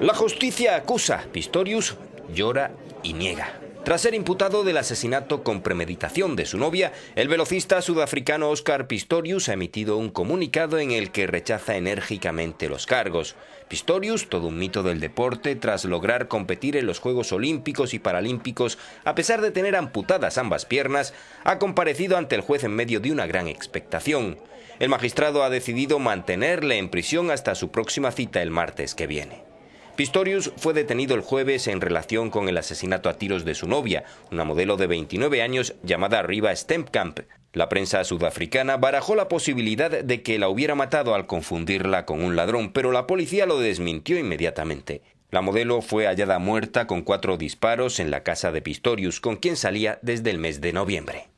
La justicia acusa. Pistorius llora y niega. Tras ser imputado del asesinato con premeditación de su novia, el velocista sudafricano Oscar Pistorius ha emitido un comunicado en el que rechaza enérgicamente los cargos. Pistorius, todo un mito del deporte, tras lograr competir en los Juegos Olímpicos y Paralímpicos, a pesar de tener amputadas ambas piernas, ha comparecido ante el juez en medio de una gran expectación. El magistrado ha decidido mantenerle en prisión hasta su próxima cita el martes que viene. Pistorius fue detenido el jueves en relación con el asesinato a tiros de su novia, una modelo de 29 años llamada Riva Stempkamp. La prensa sudafricana barajó la posibilidad de que la hubiera matado al confundirla con un ladrón, pero la policía lo desmintió inmediatamente. La modelo fue hallada muerta con cuatro disparos en la casa de Pistorius, con quien salía desde el mes de noviembre.